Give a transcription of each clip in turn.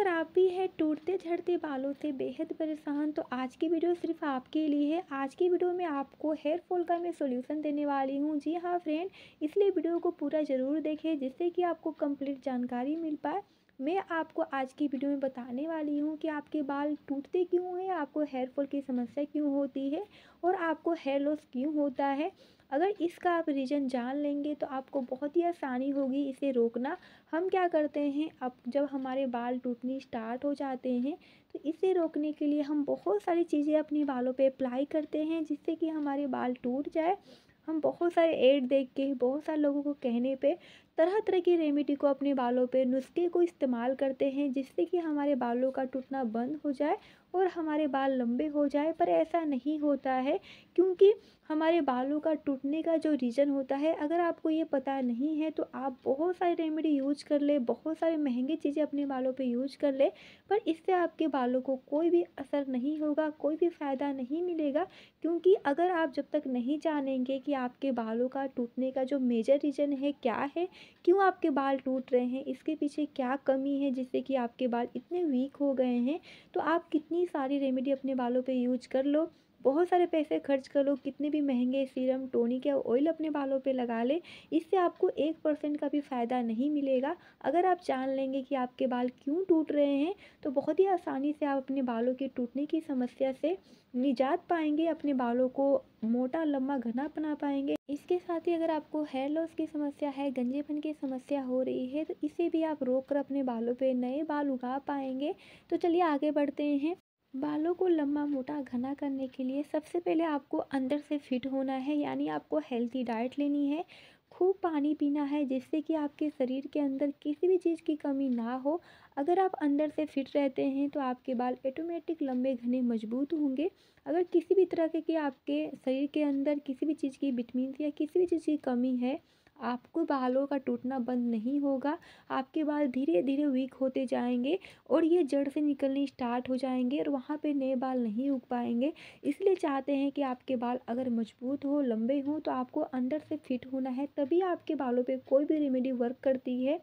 अगर आप भी हैं टूटते झड़ते बालों से बेहद परेशान तो आज की वीडियो सिर्फ आपके लिए है आज की वीडियो में आपको हेयर फॉल का मैं सोल्यूशन देने वाली हूँ जी हाँ फ्रेंड इसलिए वीडियो को पूरा ज़रूर देखें जिससे कि आपको कंप्लीट जानकारी मिल पाए मैं आपको आज की वीडियो में बताने वाली हूँ कि आपके बाल टूटते क्यों हैं आपको हेयर फॉल की समस्या क्यों होती है और आपको हेयर लॉस क्यों होता है अगर इसका आप रीज़न जान लेंगे तो आपको बहुत ही आसानी होगी इसे रोकना हम क्या करते हैं अब जब हमारे बाल टूटने स्टार्ट हो जाते हैं तो इसे रोकने के लिए हम बहुत सारी चीज़ें अपने बालों पर अप्लाई करते हैं जिससे कि हमारे बाल टूट जाए हम बहुत सारे एड देख के बहुत सारे लोगों को कहने पे तरह तरह की रेमेडी को अपने बालों पर नुस्खे को इस्तेमाल करते हैं जिससे कि हमारे बालों का टूटना बंद हो जाए और हमारे बाल लंबे हो जाए पर ऐसा नहीं होता है क्योंकि हमारे बालों का टूटने का जो रीज़न होता है अगर आपको ये पता नहीं है तो आप बहुत सारी रेमेडी यूज कर ले बहुत सारे महंगे चीज़ें अपने बालों पे यूज कर ले पर इससे आपके बालों को कोई भी असर नहीं होगा कोई भी फ़ायदा नहीं मिलेगा क्योंकि अगर आप जब तक नहीं जानेंगे कि आपके बालों का टूटने का जो मेजर रीज़न है क्या है क्यों आपके बाल टूट रहे हैं इसके पीछे क्या कमी है जिससे कि आपके बाल इतने वीक हो गए हैं तो आप कितनी सारी रेमेडी अपने बालों पर यूज कर लो बहुत सारे पैसे खर्च कर लो कितने भी महंगे सीरम टोनिक या ऑयल अपने बालों पे लगा ले इससे आपको एक परसेंट का भी फ़ायदा नहीं मिलेगा अगर आप जान लेंगे कि आपके बाल क्यों टूट रहे हैं तो बहुत ही आसानी से आप अपने बालों के टूटने की समस्या से निजात पाएंगे अपने बालों को मोटा लम्बा घना बना पाएंगे इसके साथ ही अगर आपको हेयर लॉस की समस्या है गंजेपन की समस्या हो रही है तो इसे भी आप रोक कर अपने बालों पे नए बाल उगा पाएंगे तो चलिए आगे बढ़ते हैं बालों को लंबा मोटा घना करने के लिए सबसे पहले आपको अंदर से फिट होना है यानी आपको हेल्थी डाइट लेनी है खूब पानी पीना है जिससे कि आपके शरीर के अंदर किसी भी चीज़ की कमी ना हो अगर आप अंदर से फिट रहते हैं तो आपके बाल ऑटोमेटिक लंबे घने मजबूत होंगे अगर किसी भी तरह के कि आपके शरीर के अंदर किसी भी चीज़ की विटमिन या किसी भी चीज़ की कमी है आपको बालों का टूटना बंद नहीं होगा आपके बाल धीरे धीरे वीक होते जाएंगे और ये जड़ से निकलने स्टार्ट हो जाएंगे और वहाँ पे नए बाल नहीं उग पाएंगे इसलिए चाहते हैं कि आपके बाल अगर मजबूत हो लंबे हों तो आपको अंदर से फिट होना है तभी आपके बालों पर कोई भी रेमेडी वर्क करती है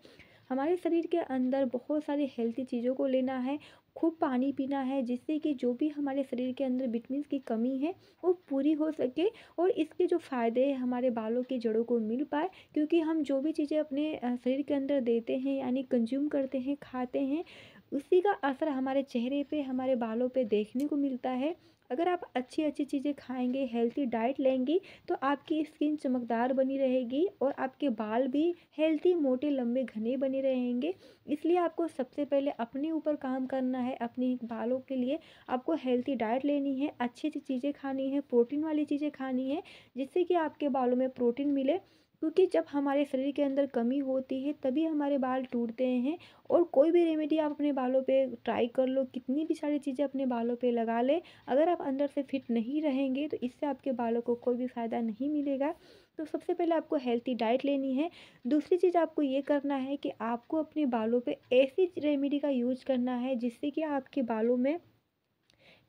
हमारे शरीर के अंदर बहुत सारी हेल्थी चीज़ों को लेना है खूब पानी पीना है जिससे कि जो भी हमारे शरीर के अंदर विटमिन की कमी है वो पूरी हो सके और इसके जो फ़ायदे हैं हमारे बालों की जड़ों को मिल पाए क्योंकि हम जो भी चीज़ें अपने शरीर के अंदर देते हैं यानी कंज्यूम करते हैं खाते हैं उसी का असर हमारे चेहरे पे हमारे बालों पे देखने को मिलता है अगर आप अच्छी अच्छी चीज़ें खाएंगे हेल्थी डाइट लेंगे तो आपकी स्किन चमकदार बनी रहेगी और आपके बाल भी हेल्थी मोटे लंबे घने बने रहेंगे इसलिए आपको सबसे पहले अपने ऊपर काम करना है अपने बालों के लिए आपको हेल्थी डाइट लेनी है अच्छी अच्छी चीज़ें खानी है प्रोटीन वाली चीज़ें खानी है जिससे कि आपके बालों में प्रोटीन मिले क्योंकि जब हमारे शरीर के अंदर कमी होती है तभी हमारे बाल टूटते हैं और कोई भी रेमेडी आप अपने बालों पे ट्राई कर लो कितनी भी सारी चीज़ें अपने बालों पे लगा ले अगर आप अंदर से फिट नहीं रहेंगे तो इससे आपके बालों को कोई भी फ़ायदा नहीं मिलेगा तो सबसे पहले आपको हेल्थी डाइट लेनी है दूसरी चीज़ आपको ये करना है कि आपको अपने बालों पर ऐसी रेमेडी का यूज करना है जिससे कि आपके बालों में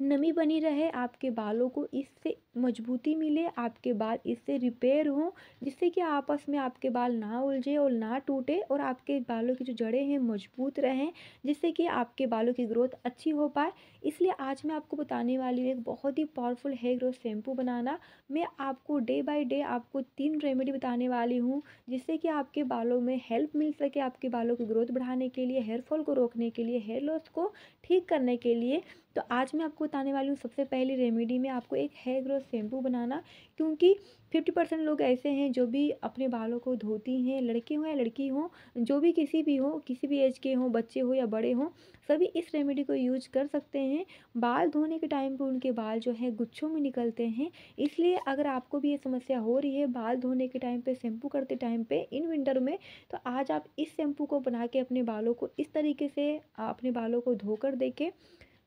नमी बनी रहे आपके बालों को इससे मजबूती मिले आपके बाल इससे रिपेयर हों जिससे कि आपस में आपके बाल ना उलझे और ना टूटे और आपके बालों की जो जड़ें हैं मजबूत रहें जिससे कि आपके बालों की ग्रोथ अच्छी हो पाए इसलिए आज मैं आपको बताने वाली हूँ एक बहुत ही पावरफुल हेयर ग्रोथ शैम्पू बनाना मैं आपको डे बाई डे आपको तीन रेमेडी बताने वाली हूँ जिससे कि आपके बालों में हेल्प मिल सके आपके बालों की ग्रोथ बढ़ाने के लिए हेयरफॉल को रोकने के लिए हेयर लॉस को ठीक करने के लिए तो आज मैं आपको बताने वाली हूँ सबसे पहली रेमेडी में आपको एक हेयर ग्रोथ शैम्पू बनाना क्योंकि फिफ्टी परसेंट लोग ऐसे हैं जो भी अपने बालों को धोती हैं लड़के हों या लड़की हों जो भी किसी भी हो किसी भी एज के हों बच्चे हो या बड़े हों सभी इस रेमेडी को यूज कर सकते हैं बाल धोने के टाइम पर उनके बाल जो है गुच्छों में निकलते हैं इसलिए अगर आपको भी ये समस्या हो रही है बाल धोने के टाइम पर शैम्पू करते टाइम पर इन विंटर में तो आज आप इस शैम्पू को बना के अपने बालों को इस तरीके से अपने बालों को धोकर दे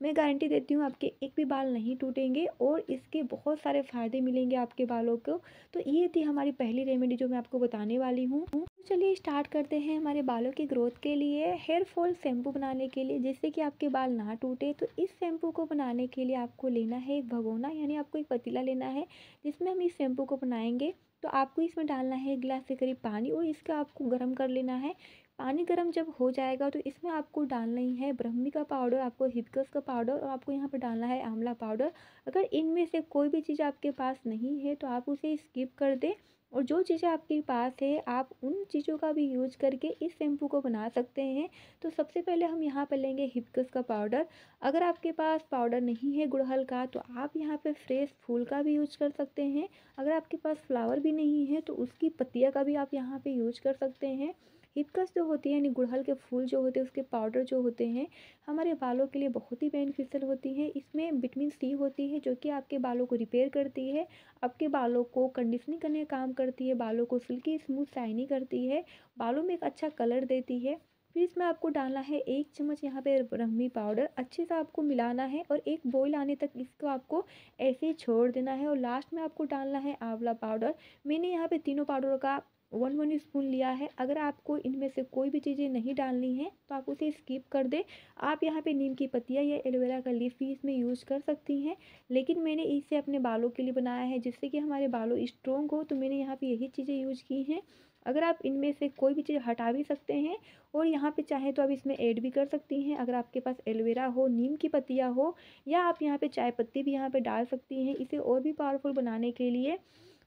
मैं गारंटी देती हूँ आपके एक भी बाल नहीं टूटेंगे और इसके बहुत सारे फ़ायदे मिलेंगे आपके बालों को तो ये थी हमारी पहली रेमेडी जो मैं आपको बताने वाली हूँ तो चलिए स्टार्ट करते हैं हमारे बालों की ग्रोथ के लिए हेयर फॉल शैम्पू बनाने के लिए जिससे कि आपके बाल ना टूटे तो इस शैम्पू को बनाने के लिए आपको लेना है एक भगोना यानी आपको एक पतीला लेना है जिसमें हम इस शैम्पू को बनाएंगे तो आपको इसमें डालना है एक गिलास के करीब पानी और इसका आपको गर्म कर लेना है पानी गर्म जब हो जाएगा तो इसमें आपको डालना ही है ब्रह्मी का पाउडर आपको हिबिस्कस का पाउडर और आपको यहाँ पर डालना है आंवला पाउडर अगर इनमें से कोई भी चीज़ आपके पास नहीं है तो आप उसे स्किप कर दें और जो चीज़ें आपके पास है आप उन चीज़ों का भी यूज करके इस शैम्पू को बना सकते हैं तो सबसे पहले हम यहाँ पर लेंगे हिबिस्कस का पाउडर अगर आपके पास पाउडर नहीं है गुड़हल का तो आप यहाँ पे फ्रेश फूल का भी यूज कर सकते हैं अगर आपके पास फ्लावर भी नहीं है तो उसकी पत्तिया का भी आप यहाँ पर यूज कर सकते हैं हितकस जो होती है यानी गुड़हल के फूल जो होते हैं उसके पाउडर जो होते हैं हमारे बालों के लिए बहुत ही बेनिफिशियल होती हैं इसमें विटामिन सी होती है जो कि आपके बालों को रिपेयर करती है आपके बालों को कंडीशनिंग करने का काम करती है बालों को सिल्की स्मूथ शाइनी करती है बालों में एक अच्छा कलर देती है फिर इसमें आपको डालना है एक चम्मच यहाँ पे ब्रह्मी पाउडर अच्छे से आपको मिलाना है और एक बॉईल आने तक इसको आपको ऐसे ही छोड़ देना है और लास्ट में आपको डालना है आंवला पाउडर मैंने यहाँ पे तीनों पाउडरों का वन वन स्पून लिया है अगर आपको इनमें से कोई भी चीज़ें नहीं डालनी है तो आप उसे स्किप कर दें आप यहाँ पे नीम की पत्तियाँ या एलोवेरा का लीफ भी इसमें यूज कर सकती हैं लेकिन मैंने इसे अपने बालों के लिए बनाया है जिससे कि हमारे बालों स्ट्रोंग हो तो मैंने यहाँ पर यही चीज़ें यूज की हैं अगर आप इनमें से कोई भी चीज़ हटा भी सकते हैं और यहाँ पे चाहे तो आप इसमें ऐड भी कर सकती हैं अगर आपके पास एलोवेरा हो नीम की पत्तियाँ हो या आप यहाँ पे चाय पत्ती भी यहाँ पे डाल सकती हैं इसे और भी पावरफुल बनाने के लिए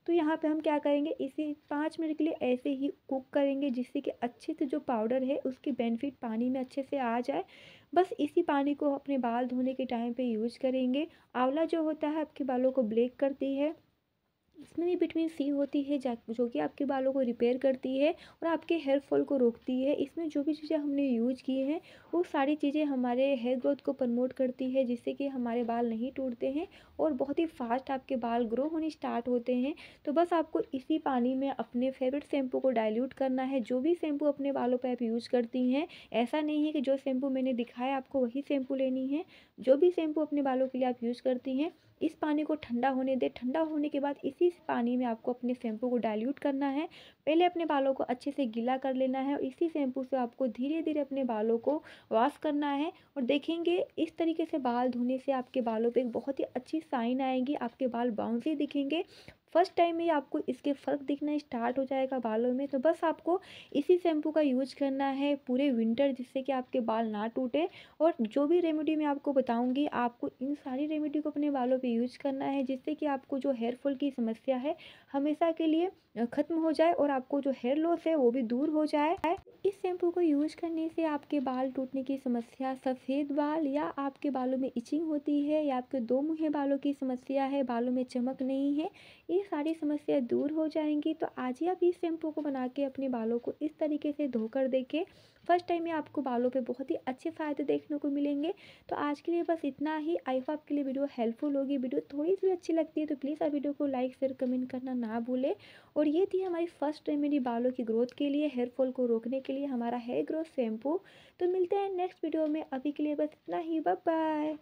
तो यहाँ पे हम क्या करेंगे इसे पाँच मिनट के लिए ऐसे ही कुक करेंगे जिससे कि अच्छे से जो पाउडर है उसकी बेनिफिट पानी में अच्छे से आ जाए बस इसी पानी को अपने बाल धोने के टाइम पे यूज करेंगे आंवला जो होता है आपके बालों को ब्लैक करती है इसमें भी विटमिन सी होती है जो कि आपके बालों को रिपेयर करती है और आपके हेयर फॉल को रोकती है इसमें जो भी चीज़ें हमने यूज की हैं वो सारी चीज़ें हमारे हेयर ग्रोथ को प्रमोट करती है जिससे कि हमारे बाल नहीं टूटते हैं और बहुत ही फास्ट आपके बाल ग्रो होने स्टार्ट होते हैं तो बस आपको इसी पानी में अपने फेवरेट शैम्पू को डायल्यूट करना है जो भी शैम्पू अपने बालों पर आप यूज़ करती हैं ऐसा नहीं है कि जो शैम्पू मैंने दिखाया आपको वही शैम्पू लेनी है जो भी शैम्पू अपने बालों के लिए आप यूज़ करती हैं इस पानी को ठंडा होने दें ठंडा होने के बाद इसी इसी पानी में आपको अपने शैम्पू को डाइल्यूट करना है पहले अपने बालों को अच्छे से गीला कर लेना है और इसी शैम्पू से आपको धीरे धीरे अपने बालों को वॉश करना है और देखेंगे इस तरीके से बाल धोने से आपके बालों पर एक बहुत ही अच्छी साइन आएगी आपके बाल बाउंसी दिखेंगे फर्स्ट टाइम ही आपको इसके फ़र्क दिखना स्टार्ट हो जाएगा बालों में तो बस आपको इसी शैम्पू का यूज करना है पूरे विंटर जिससे कि आपके बाल ना टूटे और जो भी रेमेडी मैं आपको बताऊँगी आपको इन सारी रेमेडी को अपने बालों पर यूज करना है जिससे कि आपको जो हेयर फॉल की समस्या है हमेशा के लिए ख़त्म हो जाए और आपको जो हेयर लॉस है वो भी दूर हो जाए इस शैम्पू को यूज करने से आपके बाल टूटने की समस्या सफ़ेद बाल या आपके बालों में इचिंग होती है या आपके दो मुँह बालों की समस्या है बालों में चमक नहीं है इस सारी समस्या दूर हो जाएंगी तो आज ही आप इस शैम्पू को बना के अपने बालों को इस तरीके से धोकर देखें फर्स्ट टाइम में आपको बालों पे बहुत ही अच्छे फ़ायदे देखने को मिलेंगे तो आज के लिए बस इतना ही आई होप आपके लिए वीडियो हेल्पफुल होगी वीडियो थोड़ी सी अच्छी लगती है तो प्लीज़ आप वीडियो को लाइक शेयर कमेंट करना ना भूलें और ये थी हमारी फर्स्ट रेमेडी बालों की ग्रोथ के लिए हेयर फॉल को रोकने के लिए हमारा हेयर ग्रोथ शैम्पू तो मिलते हैं नेक्स्ट वीडियो में अभी के लिए बस इतना ही बाय